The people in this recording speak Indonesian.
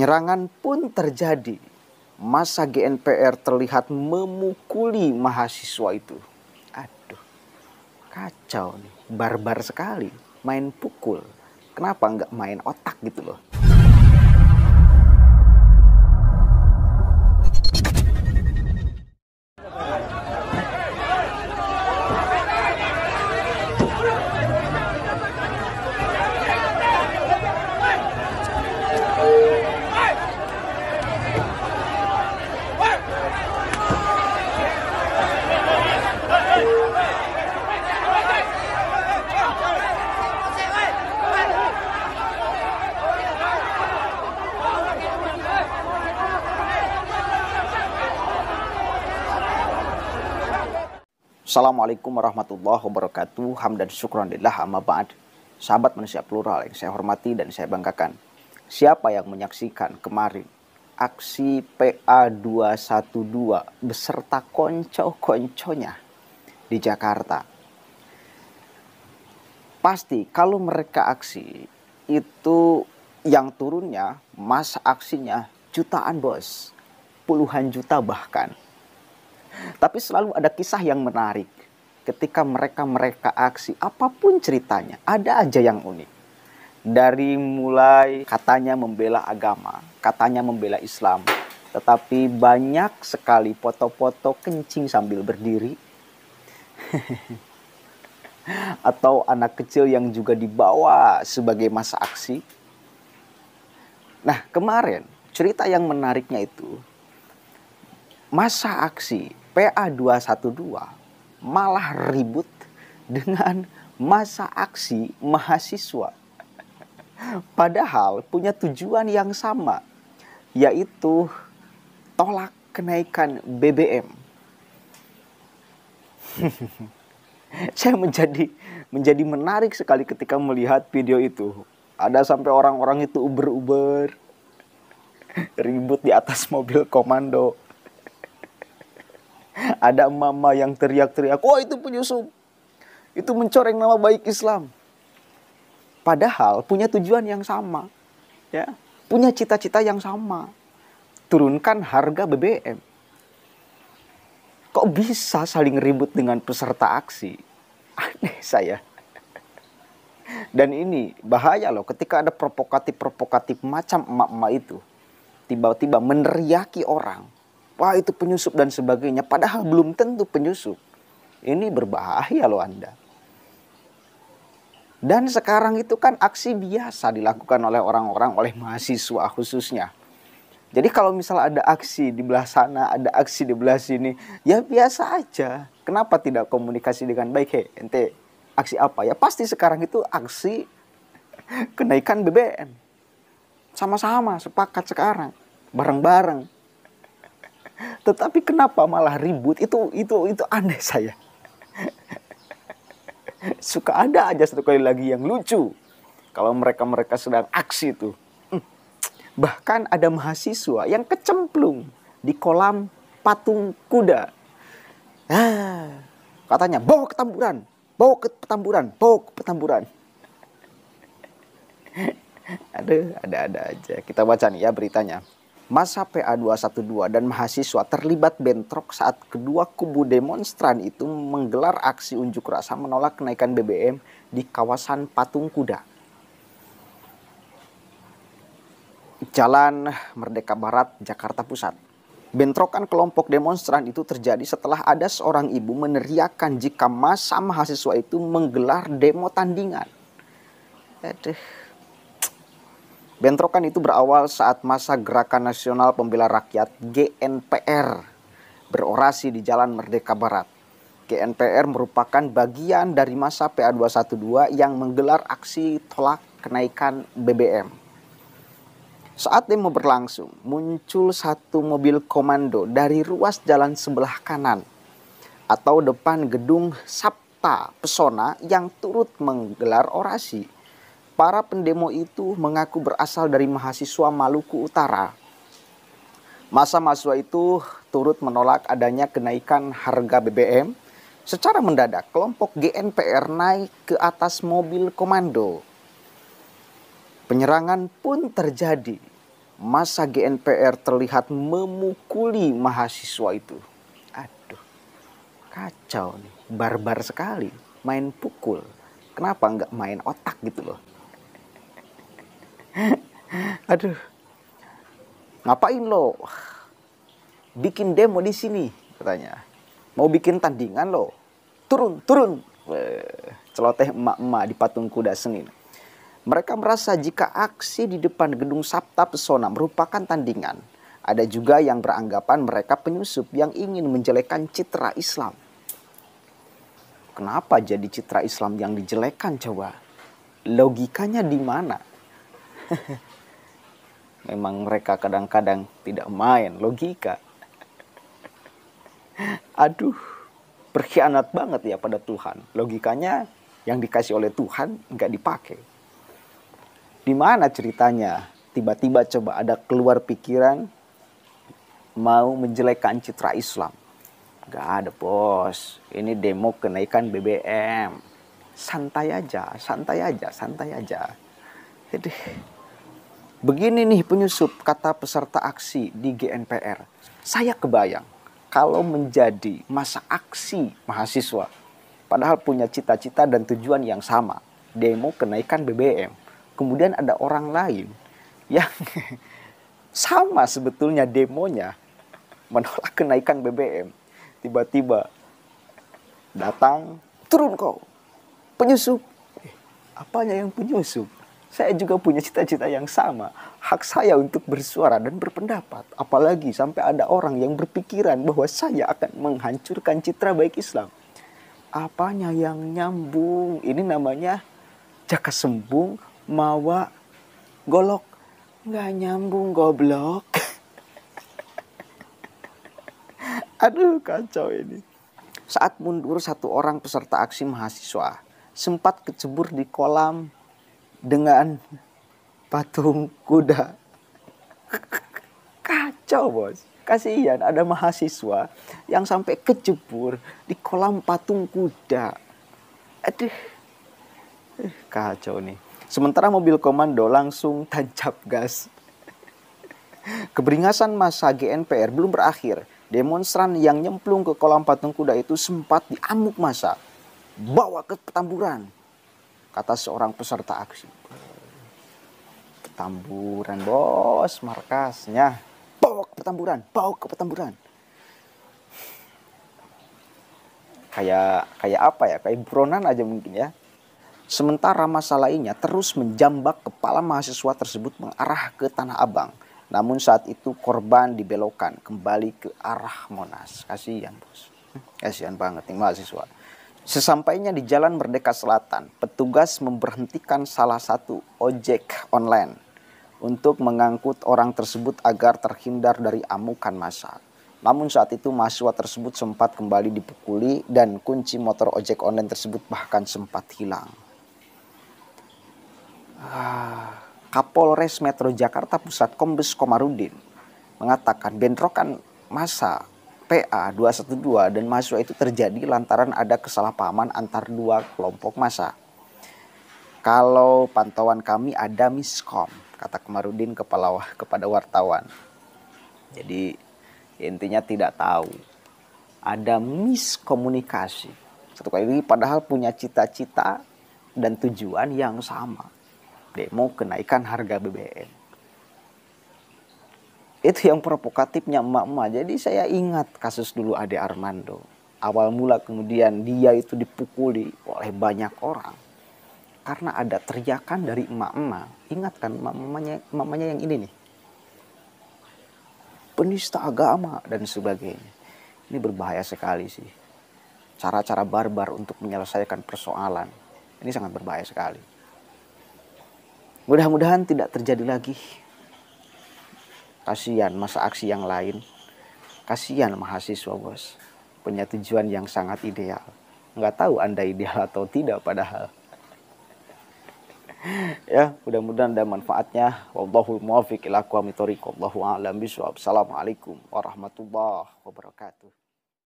Penyerangan pun terjadi. Masa GNPR terlihat memukuli mahasiswa itu. Aduh, kacau nih, barbar sekali. Main pukul, kenapa nggak main otak gitu loh. Assalamualaikum warahmatullahi wabarakatuh. Hamdan syukran lillah amma ba'd. Sahabat manusia plural yang saya hormati dan saya banggakan. Siapa yang menyaksikan kemarin aksi PA212 beserta konco-konconya di Jakarta? Pasti kalau mereka aksi itu yang turunnya masa aksinya jutaan bos, puluhan juta bahkan. Tapi selalu ada kisah yang menarik. Ketika mereka-mereka aksi, apapun ceritanya, ada aja yang unik. Dari mulai katanya membela agama, katanya membela Islam, tetapi banyak sekali foto-foto kencing sambil berdiri atau anak kecil yang juga dibawa sebagai masa aksi. Nah, kemarin cerita yang menariknya itu masa aksi PA212 malah ribut dengan masa aksi mahasiswa. Padahal punya tujuan yang sama, yaitu tolak kenaikan BBM. Saya menjadi menjadi menarik sekali ketika melihat video itu. Ada sampai orang-orang itu uber-uber ribut di atas mobil komando. Ada mama yang teriak-teriak, wah oh, itu penyusup. Itu mencoreng nama baik Islam. Padahal punya tujuan yang sama. ya Punya cita-cita yang sama. Turunkan harga BBM. Kok bisa saling ribut dengan peserta aksi? Aneh saya. Dan ini bahaya loh ketika ada provokatif-provokatif macam emak-emak itu. Tiba-tiba meneriaki orang wah itu penyusup dan sebagainya. Padahal belum tentu penyusup. Ini berbahaya loh Anda. Dan sekarang itu kan aksi biasa dilakukan oleh orang-orang, oleh mahasiswa khususnya. Jadi kalau misal ada aksi di belah sana, ada aksi di belah sini, ya biasa aja. Kenapa tidak komunikasi dengan baik? Hei, ente aksi apa? Ya pasti sekarang itu aksi kenaikan BBM. Sama-sama sepakat sekarang, bareng-bareng. Tetapi kenapa malah ribut? Itu itu itu aneh saya. Suka ada aja satu kali lagi yang lucu. Kalau mereka-mereka sedang aksi itu hmm. Bahkan ada mahasiswa yang kecemplung di kolam patung kuda. Ah, katanya bawa ke tamburan, bawa ke petamburan, bawa ke petamburan. Aduh, ada-ada aja. Kita baca nih ya beritanya masa PA212 dan mahasiswa terlibat bentrok saat kedua kubu demonstran itu menggelar aksi unjuk rasa menolak kenaikan BBM di kawasan Patung Kuda. Jalan Merdeka Barat, Jakarta Pusat. Bentrokan kelompok demonstran itu terjadi setelah ada seorang ibu meneriakkan jika masa mahasiswa itu menggelar demo tandingan. Aduh, Bentrokan itu berawal saat masa Gerakan Nasional Pembela Rakyat GNPR berorasi di Jalan Merdeka Barat. GNPR merupakan bagian dari masa PA212 yang menggelar aksi tolak kenaikan BBM. Saat demo berlangsung, muncul satu mobil komando dari ruas jalan sebelah kanan atau depan gedung Sabta Pesona yang turut menggelar orasi para pendemo itu mengaku berasal dari mahasiswa Maluku Utara. Masa mahasiswa itu turut menolak adanya kenaikan harga BBM. Secara mendadak, kelompok GNPR naik ke atas mobil komando. Penyerangan pun terjadi. Masa GNPR terlihat memukuli mahasiswa itu. Aduh, kacau nih, barbar sekali, main pukul. Kenapa nggak main otak gitu loh? Aduh. Ngapain lo? Bikin demo di sini katanya. Mau bikin tandingan lo. Turun, turun. Celoteh emak-emak di patung kuda Senin. Mereka merasa jika aksi di depan gedung Sabta Pesona merupakan tandingan. Ada juga yang beranggapan mereka penyusup yang ingin menjelekan citra Islam. Kenapa jadi citra Islam yang dijelekan coba? Logikanya di mana? Memang mereka kadang-kadang tidak main logika. Aduh, berkhianat banget ya pada Tuhan. Logikanya yang dikasih oleh Tuhan nggak dipakai. Di mana ceritanya? Tiba-tiba coba ada keluar pikiran mau menjelekkan citra Islam. Gak ada bos, ini demo kenaikan BBM. Santai aja, santai aja, santai aja. Jadi Begini nih penyusup kata peserta aksi di GNPR. Saya kebayang kalau menjadi masa aksi mahasiswa, padahal punya cita-cita dan tujuan yang sama, demo kenaikan BBM. Kemudian ada orang lain yang sama sebetulnya demonya menolak kenaikan BBM. Tiba-tiba datang, turun kau, penyusup. Eh, apanya yang penyusup? saya juga punya cita-cita yang sama. Hak saya untuk bersuara dan berpendapat. Apalagi sampai ada orang yang berpikiran bahwa saya akan menghancurkan citra baik Islam. Apanya yang nyambung? Ini namanya jaka sembung, mawa, golok. Nggak nyambung goblok. Aduh kacau ini. Saat mundur satu orang peserta aksi mahasiswa sempat kecebur di kolam dengan patung kuda. Kacau bos. Kasihan ada mahasiswa yang sampai kejebur di kolam patung kuda. Aduh. Eh, kacau nih. Sementara mobil komando langsung tancap gas. Keberingasan masa GNPR belum berakhir. Demonstran yang nyemplung ke kolam patung kuda itu sempat diamuk masa. Bawa ke petamburan kata seorang peserta aksi. Petamburan bos markasnya. Bawa ke petamburan, bawa ke petamburan. Kayak kayak apa ya? Kayak buronan aja mungkin ya. Sementara masa lainnya terus menjambak kepala mahasiswa tersebut mengarah ke Tanah Abang. Namun saat itu korban dibelokkan kembali ke arah Monas. Kasihan bos. Kasihan banget nih mahasiswa. Sesampainya di Jalan Merdeka Selatan, petugas memberhentikan salah satu ojek online untuk mengangkut orang tersebut agar terhindar dari amukan massa. Namun saat itu mahasiswa tersebut sempat kembali dipukuli dan kunci motor ojek online tersebut bahkan sempat hilang. Ah, Kapolres Metro Jakarta Pusat Kombes Komarudin mengatakan bentrokan massa PA 212 dan mahasiswa itu terjadi lantaran ada kesalahpahaman antar dua kelompok massa. Kalau pantauan kami ada miskom, kata Kemarudin kepala kepada wartawan. Jadi intinya tidak tahu. Ada miskomunikasi. Satu kali lagi padahal punya cita-cita dan tujuan yang sama. Demo kenaikan harga BBM itu yang provokatifnya emak-emak. Jadi saya ingat kasus dulu Ade Armando. Awal mula kemudian dia itu dipukuli oleh banyak orang. Karena ada teriakan dari emak-emak. Ingatkan emak-emaknya yang ini nih. Penista agama dan sebagainya. Ini berbahaya sekali sih. Cara-cara barbar untuk menyelesaikan persoalan. Ini sangat berbahaya sekali. Mudah-mudahan tidak terjadi lagi kasihan masa aksi yang lain kasihan mahasiswa bos punya tujuan yang sangat ideal nggak tahu anda ideal atau tidak padahal ya mudah-mudahan ada manfaatnya wallahul muwaffiq ila aqwamit thoriq wallahu a'lam bishawab assalamualaikum warahmatullahi wabarakatuh